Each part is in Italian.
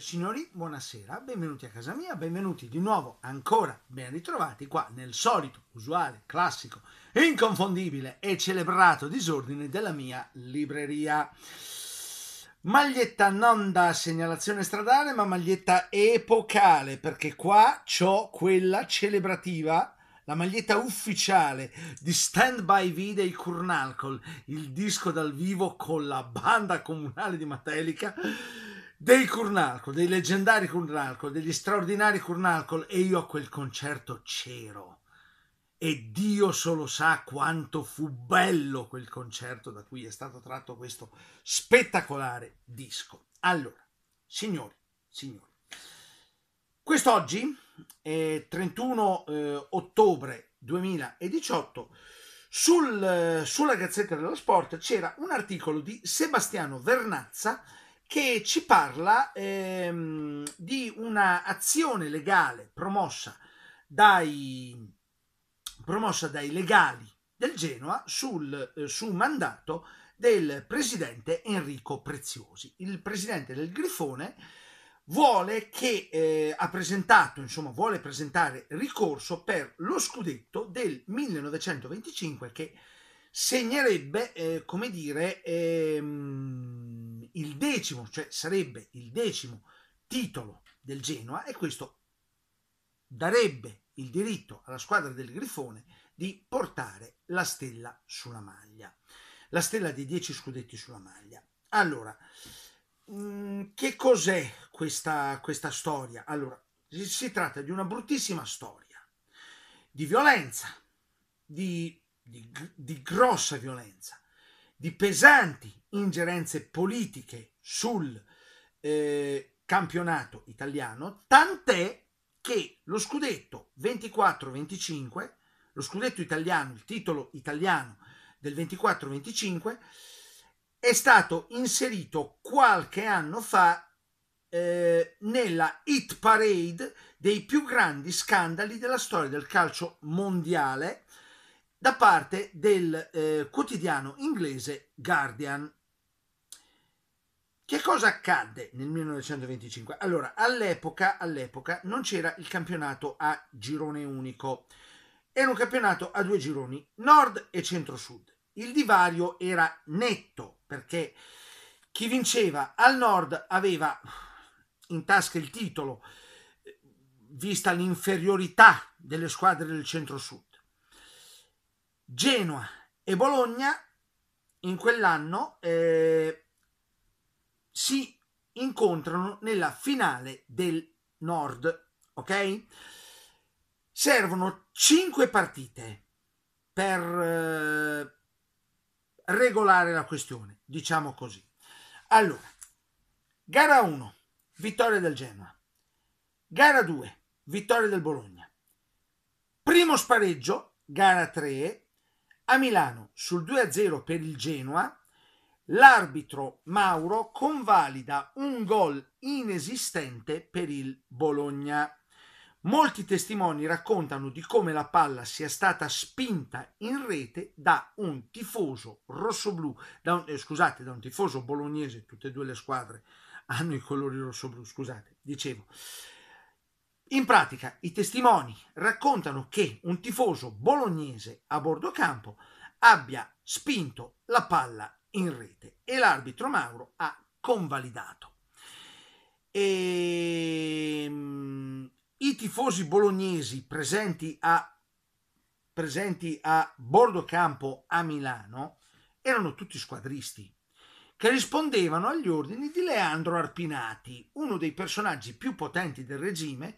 Signori, buonasera, benvenuti a casa mia, benvenuti di nuovo, ancora ben ritrovati qua nel solito, usuale, classico, inconfondibile e celebrato disordine della mia libreria. Maglietta non da segnalazione stradale, ma maglietta epocale, perché qua ho quella celebrativa la maglietta ufficiale di Stand By V dei Curnalcol, il disco dal vivo con la banda comunale di Matelica dei Curnalco, dei leggendari Curnalco, degli straordinari Curnalco e io a quel concerto c'ero. E Dio solo sa quanto fu bello quel concerto da cui è stato tratto questo spettacolare disco. Allora, signori, signori, quest'oggi, eh, 31 eh, ottobre 2018, sul, eh, sulla Gazzetta dello Sport c'era un articolo di Sebastiano Vernazza che ci parla ehm, di azione legale promossa dai, promossa dai legali del Genoa sul, eh, su mandato del presidente Enrico Preziosi. Il presidente del Grifone vuole che eh, ha presentato, insomma, vuole presentare ricorso per lo scudetto del 1925 che segnerebbe, eh, come dire, ehm, il decimo, cioè sarebbe il decimo titolo del Genoa e questo darebbe il diritto alla squadra del Grifone di portare la stella sulla maglia, la stella dei 10 scudetti sulla maglia. Allora, mm, che cos'è questa, questa storia? Allora, si tratta di una bruttissima storia di violenza, di, di, di grossa violenza, di pesanti ingerenze politiche sul eh, campionato italiano, tant'è che lo scudetto 24-25, lo scudetto italiano, il titolo italiano del 24-25, è stato inserito qualche anno fa eh, nella hit parade dei più grandi scandali della storia del calcio mondiale da parte del eh, quotidiano inglese Guardian. Che cosa accadde nel 1925? Allora, all'epoca, all'epoca non c'era il campionato a girone unico, era un campionato a due gironi, nord e centro-sud. Il divario era netto perché chi vinceva al nord aveva in tasca il titolo, eh, vista l'inferiorità delle squadre del centro-sud. Genoa e Bologna in quell'anno eh, si incontrano nella finale del Nord, ok? Servono 5 partite per eh, regolare la questione, diciamo così. Allora, gara 1, vittoria del Genoa. Gara 2, vittoria del Bologna. Primo spareggio, gara 3, a Milano, sul 2-0 per il Genoa, l'arbitro Mauro convalida un gol inesistente per il Bologna. Molti testimoni raccontano di come la palla sia stata spinta in rete da un tifoso rossoblù, da un, eh, scusate, da un tifoso bolognese, tutte e due le squadre hanno i colori rossoblù, scusate, dicevo, in pratica i testimoni raccontano che un tifoso bolognese a bordo campo abbia spinto la palla in rete e l'arbitro Mauro ha convalidato. E... Ehm, I tifosi bolognesi presenti a, presenti a bordo campo a Milano erano tutti squadristi, che rispondevano agli ordini di Leandro Arpinati, uno dei personaggi più potenti del regime,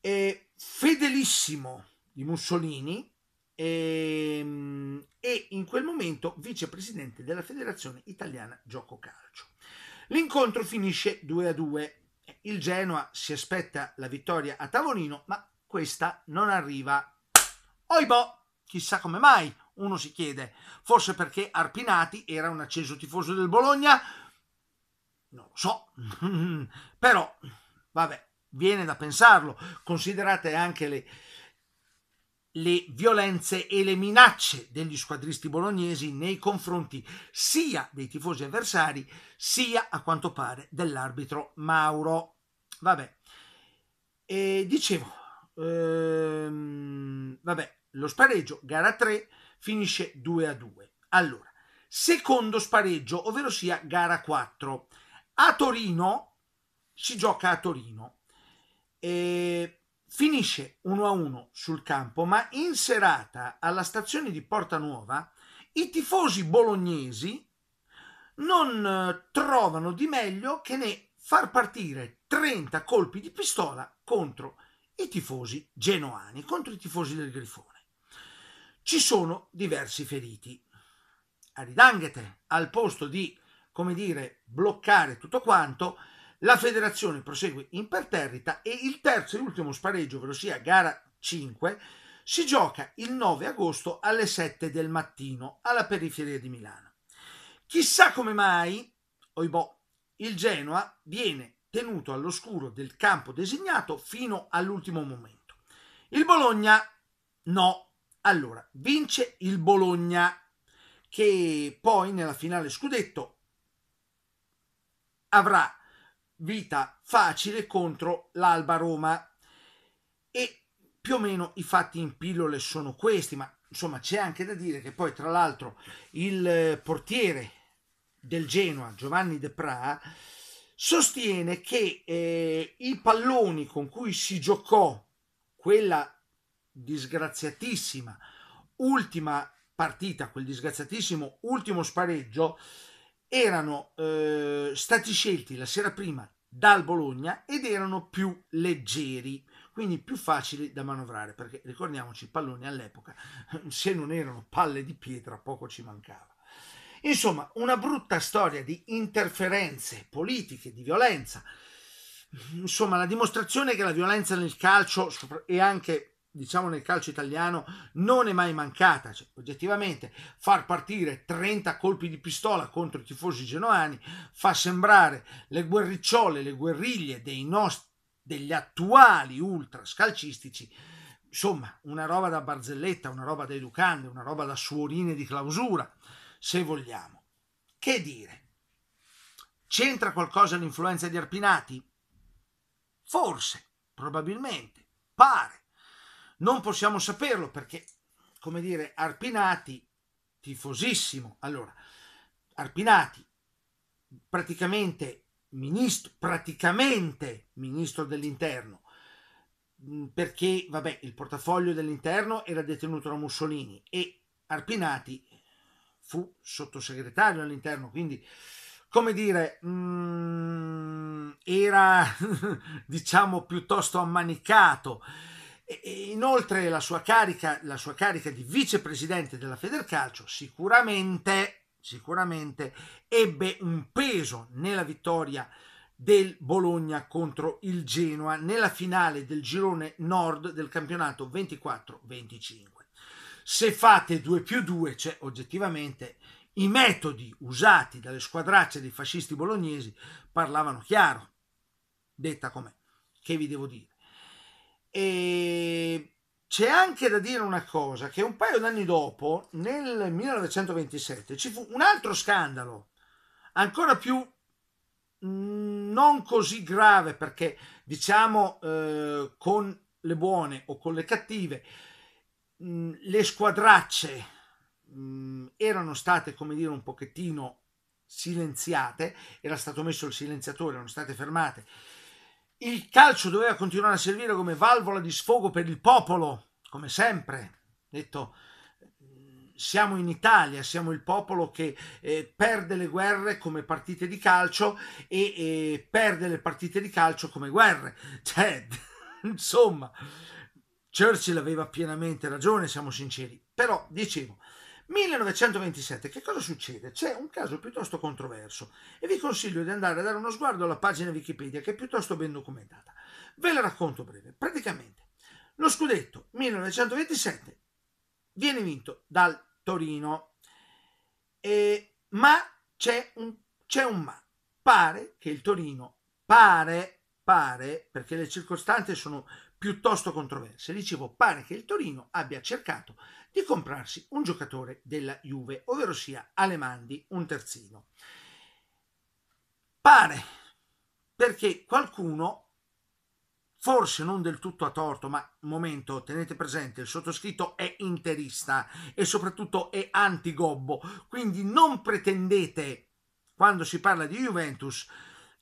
eh, fedelissimo di Mussolini eh, e in quel momento vicepresidente della Federazione Italiana Gioco Calcio. L'incontro finisce 2 a 2. Il Genoa si aspetta la vittoria a tavolino, ma questa non arriva. Oibò, chissà come mai, uno si chiede, forse perché Arpinati era un acceso tifoso del Bologna? Non lo so, però vabbè, viene da pensarlo. Considerate anche le, le violenze e le minacce degli squadristi bolognesi nei confronti sia dei tifosi avversari sia a quanto pare dell'arbitro Mauro. Vabbè, e dicevo, ehm, vabbè, lo spareggio, gara 3 finisce 2 a 2. Allora, secondo spareggio, ovvero sia gara 4. A Torino si gioca a Torino. E finisce 1 a 1 sul campo, ma in serata alla stazione di Porta Nuova i tifosi bolognesi non eh, trovano di meglio che ne far partire 30 colpi di pistola contro i tifosi genoani, contro i tifosi del Grifone. Ci sono diversi feriti. Aridanghete, al posto di, come dire, bloccare tutto quanto, la federazione prosegue imperterrita e il terzo e ultimo spareggio, ovvero sia gara 5, si gioca il 9 agosto alle 7 del mattino alla periferia di Milano. Chissà come mai, oibò, boh, il Genoa viene tenuto all'oscuro del campo designato fino all'ultimo momento. Il Bologna no, allora, vince il Bologna che poi nella finale scudetto avrà vita facile contro l'Alba Roma e più o meno i fatti in pillole sono questi, ma insomma c'è anche da dire che poi tra l'altro il portiere del Genoa Giovanni De Pra sostiene che eh, i palloni con cui si giocò quella disgraziatissima ultima partita, quel disgraziatissimo ultimo spareggio, erano eh, stati scelti la sera prima dal Bologna ed erano più leggeri, quindi più facili da manovrare, perché ricordiamoci, i palloni all'epoca, se non erano palle di pietra, poco ci mancava. Insomma, una brutta storia di interferenze politiche, di violenza. Insomma, la dimostrazione che la violenza nel calcio e anche diciamo nel calcio italiano non è mai mancata cioè, oggettivamente far partire 30 colpi di pistola contro i tifosi genoani fa sembrare le guerricciole le guerriglie dei nostri degli attuali ultra scalcistici insomma una roba da barzelletta una roba da educande una roba da suorine di clausura se vogliamo che dire c'entra qualcosa l'influenza di Arpinati forse probabilmente pare non possiamo saperlo perché, come dire, Arpinati, tifosissimo, allora, Arpinati, praticamente ministro, praticamente ministro dell'interno, mm, perché, vabbè, il portafoglio dell'interno era detenuto da Mussolini e Arpinati fu sottosegretario all'interno, quindi come dire, mh, mm, era diciamo piuttosto ammanicato inoltre la sua, carica, la sua carica di vicepresidente della Federcalcio sicuramente, sicuramente ebbe un peso nella vittoria del Bologna contro il Genoa nella finale del girone nord del campionato 24-25. Se fate 2 più 2, cioè oggettivamente i metodi usati dalle squadracce dei fascisti bolognesi parlavano chiaro, detta com'è, che vi devo dire. E c'è anche da dire una cosa, che un paio d'anni dopo, nel 1927, ci fu un altro scandalo, ancora più mm, non così grave, perché diciamo eh, con le buone o con le cattive, mm, le squadracce mm, erano state, come dire, un pochettino silenziate, era stato messo il silenziatore, erano state fermate il calcio doveva continuare a servire come valvola di sfogo per il popolo, come sempre. Detto, siamo in Italia, siamo il popolo che eh, perde le guerre come partite di calcio e eh, perde le partite di calcio come guerre. Cioè, insomma, Churchill aveva pienamente ragione, siamo sinceri. Però, dicevo, 1927, che cosa succede? C'è un caso piuttosto controverso e vi consiglio di andare a dare uno sguardo alla pagina Wikipedia che è piuttosto ben documentata. Ve la racconto breve. Praticamente lo scudetto 1927 viene vinto dal Torino, e, ma c'è un, c'è un ma. Pare che il Torino, pare, pare, perché le circostanze sono piuttosto controverse. Dicevo, pare che il Torino abbia cercato di comprarsi un giocatore della Juve, ovvero sia Alemandi, un terzino. Pare perché qualcuno, forse non del tutto a torto, ma momento, tenete presente, il sottoscritto è interista e soprattutto è antigobbo, quindi non pretendete, quando si parla di Juventus,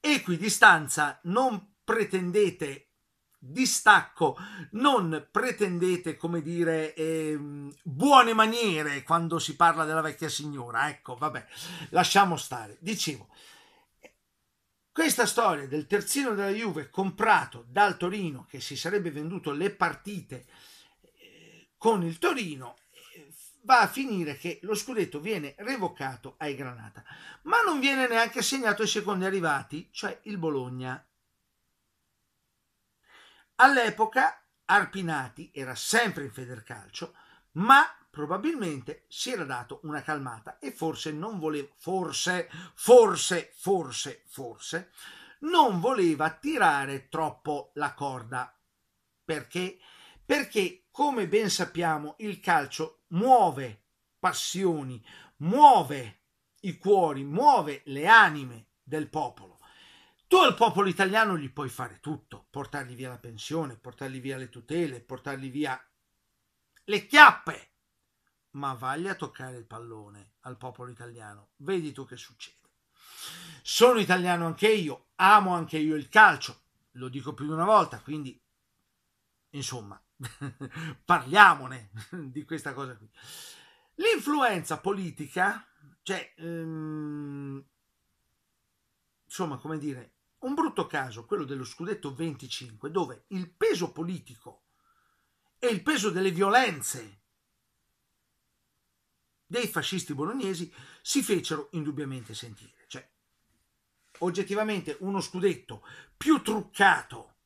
equidistanza, non pretendete distacco, non pretendete, come dire, eh, buone maniere quando si parla della vecchia signora, ecco, vabbè, lasciamo stare. Dicevo, questa storia del terzino della Juve comprato dal Torino, che si sarebbe venduto le partite eh, con il Torino, eh, va a finire che lo scudetto viene revocato ai Granata, ma non viene neanche segnato ai secondi arrivati, cioè il Bologna All'epoca Arpinati era sempre in Federcalcio, ma probabilmente si era dato una calmata e forse non voleva, forse, forse, forse, forse, non voleva tirare troppo la corda. Perché? Perché, come ben sappiamo, il calcio muove passioni, muove i cuori, muove le anime del popolo. Tu al popolo italiano gli puoi fare tutto, portargli via la pensione, portargli via le tutele, portargli via le chiappe, ma vagli a toccare il pallone al popolo italiano, vedi tu che succede. Sono italiano anche io, amo anche io il calcio, lo dico più di una volta, quindi insomma, parliamone di questa cosa qui. L'influenza politica, cioè, um, insomma, come dire, un brutto caso, quello dello scudetto 25, dove il peso politico e il peso delle violenze dei fascisti bolognesi si fecero indubbiamente sentire. Cioè, oggettivamente uno scudetto più truccato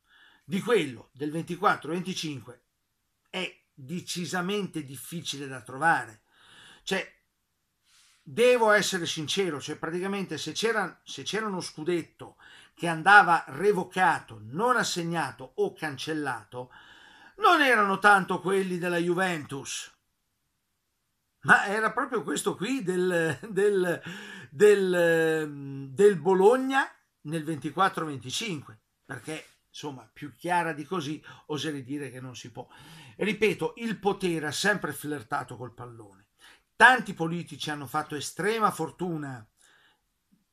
di quello del 24-25 è decisamente difficile da trovare. Cioè, devo essere sincero, cioè praticamente se c'era, se c'era uno scudetto che andava revocato, non assegnato o cancellato, non erano tanto quelli della Juventus, ma era proprio questo qui del, del, del, del Bologna nel 24-25, perché insomma più chiara di così oserei dire che non si può. Ripeto, il potere ha sempre flirtato col pallone. Tanti politici hanno fatto estrema fortuna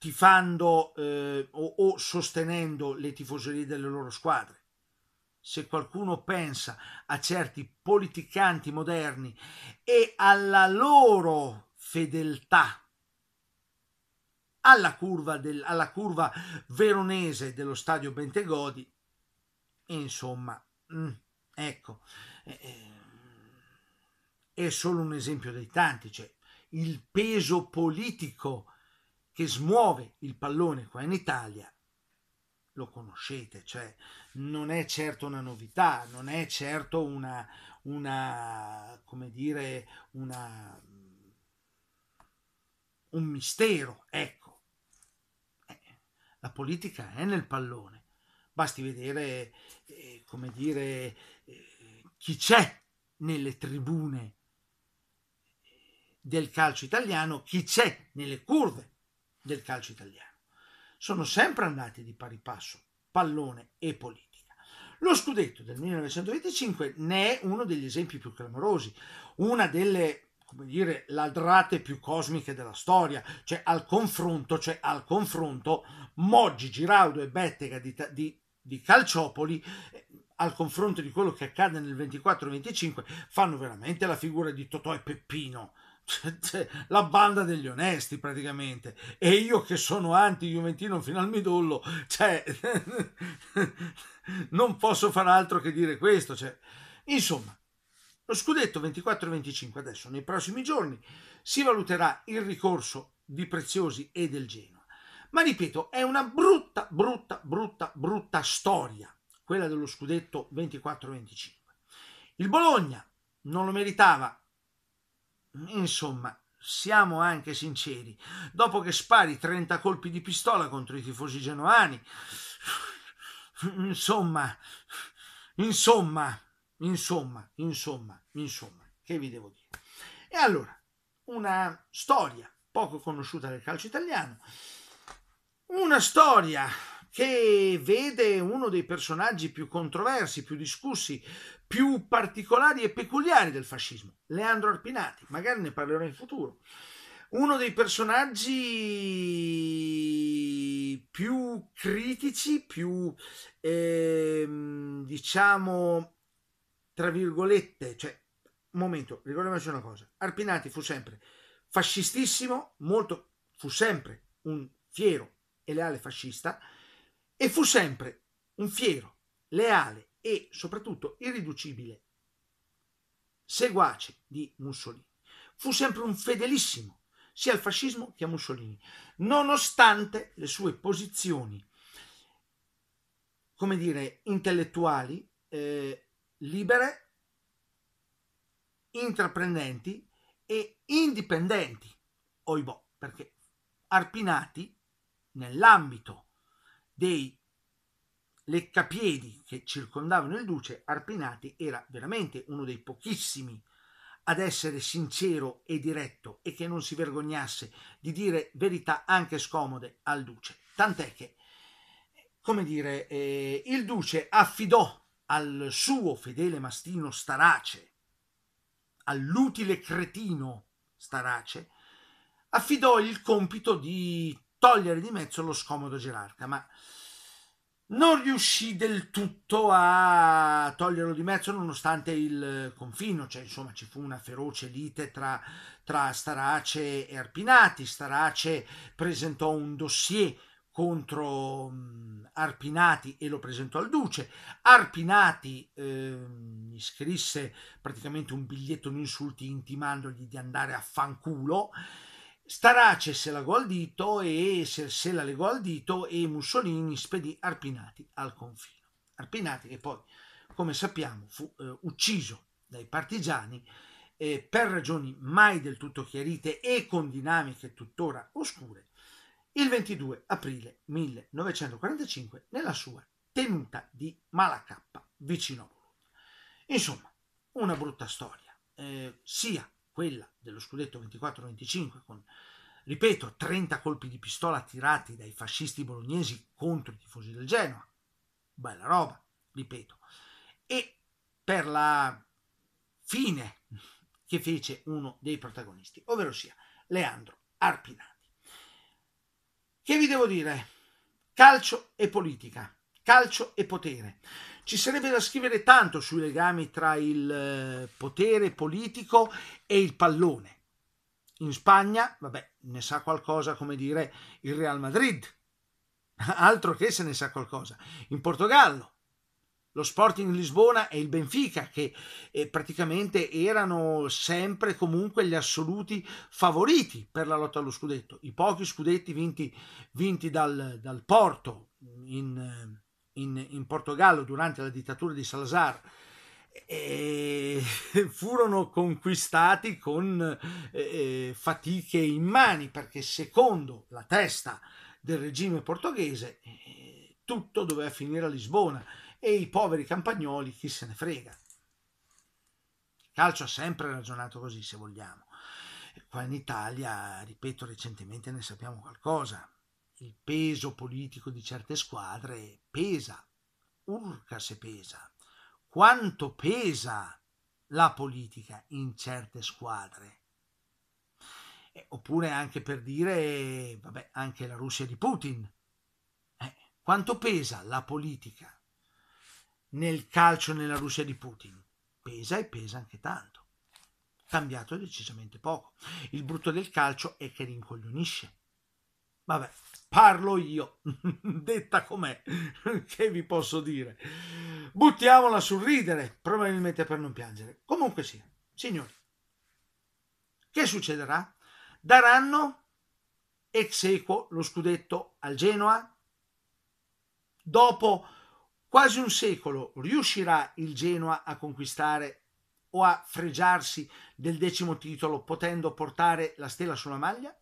tifando eh, o, o sostenendo le tifoserie delle loro squadre. Se qualcuno pensa a certi politicanti moderni e alla loro fedeltà alla curva, del, alla curva veronese dello stadio Bentegodi, insomma, mm, ecco, eh, eh, è solo un esempio dei tanti, cioè il peso politico che smuove il pallone qua in Italia, lo conoscete, cioè non è certo una novità, non è certo una, una come dire, una, un mistero, ecco. Eh, la politica è nel pallone, basti vedere, eh, come dire, eh, chi c'è nelle tribune del calcio italiano, chi c'è nelle curve del calcio italiano. Sono sempre andati di pari passo pallone e politica. Lo scudetto del 1925 ne è uno degli esempi più clamorosi, una delle come dire, ladrate più cosmiche della storia, cioè al confronto, cioè al confronto Moggi, Giraudo e Bettega di, di, di Calciopoli eh, al confronto di quello che accade nel 24-25 fanno veramente la figura di Totò e Peppino cioè, cioè, la banda degli onesti praticamente e io che sono anti Juventino fino al midollo cioè, non posso far altro che dire questo cioè, insomma lo scudetto 24-25 adesso nei prossimi giorni si valuterà il ricorso di Preziosi e del Genoa ma ripeto è una brutta brutta brutta brutta storia quella dello scudetto 24-25 il Bologna non lo meritava Insomma, siamo anche sinceri, dopo che spari 30 colpi di pistola contro i tifosi genoani, insomma, insomma, insomma, insomma, insomma, che vi devo dire? E allora, una storia poco conosciuta del calcio italiano, una storia che vede uno dei personaggi più controversi, più discussi, più particolari e peculiari del fascismo, Leandro Arpinati, magari ne parlerò in futuro. Uno dei personaggi più critici, più ehm, diciamo tra virgolette, cioè momento, ricordiamoci una cosa, Arpinati fu sempre fascistissimo, molto fu sempre un fiero e leale fascista, e fu sempre un fiero, leale e soprattutto irriducibile seguace di Mussolini. Fu sempre un fedelissimo sia al fascismo che a Mussolini, nonostante le sue posizioni, come dire, intellettuali, eh, libere, intraprendenti e indipendenti, oibò, perché arpinati nell'ambito dei leccapiedi che circondavano il duce, Arpinati era veramente uno dei pochissimi ad essere sincero e diretto e che non si vergognasse di dire verità anche scomode al duce. Tant'è che, come dire, eh, il duce affidò al suo fedele mastino Starace, all'utile cretino Starace, affidò il compito di togliere di mezzo lo scomodo gerarca, ma non riuscì del tutto a toglierlo di mezzo nonostante il confino, cioè insomma ci fu una feroce lite tra, tra Starace e Arpinati, Starace presentò un dossier contro Arpinati e lo presentò al duce. Arpinati eh, scrisse praticamente un biglietto di insulti intimandogli di andare a fanculo Starace se la gol dito e se la legò al dito e Mussolini spedì Arpinati al confino. Arpinati che poi, come sappiamo, fu eh, ucciso dai partigiani eh, per ragioni mai del tutto chiarite e con dinamiche tuttora oscure il 22 aprile 1945 nella sua tenuta di Malacappa vicino a Bologna. Insomma, una brutta storia, eh, sia quella dello scudetto 24-25 con, ripeto, 30 colpi di pistola tirati dai fascisti bolognesi contro i tifosi del Genoa. Bella roba, ripeto. E per la fine che fece uno dei protagonisti, ovvero sia Leandro Arpinati. Che vi devo dire? Calcio e politica, calcio e potere. Ci sarebbe da scrivere tanto sui legami tra il eh, potere politico e il pallone. In Spagna, vabbè, ne sa qualcosa come dire il Real Madrid, altro che se ne sa qualcosa. In Portogallo, lo Sporting Lisbona e il Benfica, che eh, praticamente erano sempre comunque gli assoluti favoriti per la lotta allo scudetto. I pochi scudetti vinti, vinti dal, dal Porto in, eh, in, in Portogallo durante la dittatura di Salazar e furono conquistati con eh, fatiche immani perché secondo la testa del regime portoghese tutto doveva finire a Lisbona e i poveri campagnoli chi se ne frega. Il calcio ha sempre ragionato così se vogliamo. Qua in Italia, ripeto, recentemente ne sappiamo qualcosa, il peso politico di certe squadre pesa, urca se pesa. Quanto pesa la politica in certe squadre? Eh, oppure anche per dire, vabbè, anche la Russia di Putin. Eh, quanto pesa la politica nel calcio nella Russia di Putin? Pesa e pesa anche tanto. Cambiato decisamente poco. Il brutto del calcio è che rincoglionisce. Vabbè, parlo io, detta com'è, che vi posso dire. Buttiamola sul ridere, probabilmente per non piangere. Comunque sia, signori, che succederà? Daranno ex equo lo scudetto al Genoa? Dopo quasi un secolo riuscirà il Genoa a conquistare o a fregiarsi del decimo titolo potendo portare la stella sulla maglia?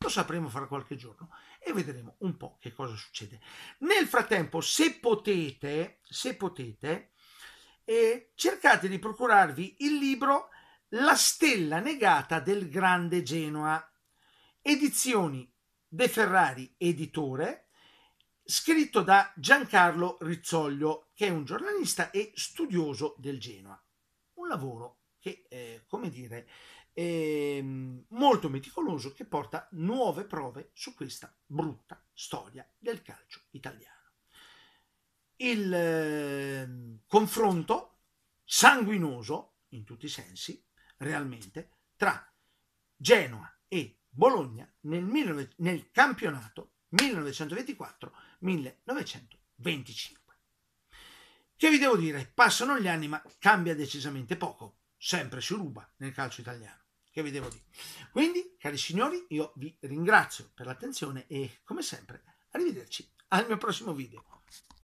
Lo sapremo fra qualche giorno e vedremo un po' che cosa succede. Nel frattempo, se potete, se potete, eh, cercate di procurarvi il libro La stella negata del grande Genoa, edizioni De Ferrari editore, scritto da Giancarlo Rizzoglio, che è un giornalista e studioso del Genoa. Un lavoro che, eh, come dire, è ehm, molto meticoloso, che porta nuove prove su questa brutta storia del calcio italiano. Il ehm, confronto sanguinoso, in tutti i sensi, realmente, tra Genoa e Bologna nel, nel campionato 1924-1925. Che vi devo dire, passano gli anni ma cambia decisamente poco sempre si ruba nel calcio italiano. Che vi devo dire? Quindi, cari signori, io vi ringrazio per l'attenzione e, come sempre, arrivederci al mio prossimo video.